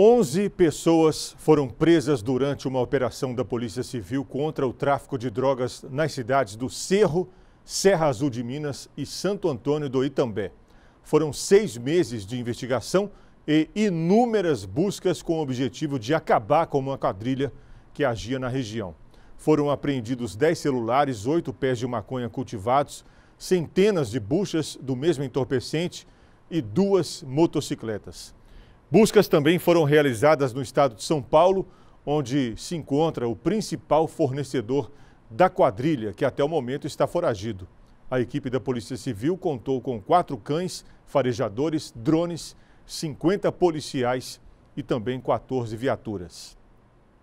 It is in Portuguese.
11 pessoas foram presas durante uma operação da Polícia Civil contra o tráfico de drogas nas cidades do Cerro, Serra Azul de Minas e Santo Antônio do Itambé. Foram seis meses de investigação e inúmeras buscas com o objetivo de acabar com uma quadrilha que agia na região. Foram apreendidos 10 celulares, 8 pés de maconha cultivados, centenas de buchas do mesmo entorpecente e duas motocicletas. Buscas também foram realizadas no estado de São Paulo, onde se encontra o principal fornecedor da quadrilha, que até o momento está foragido. A equipe da Polícia Civil contou com quatro cães, farejadores, drones, 50 policiais e também 14 viaturas.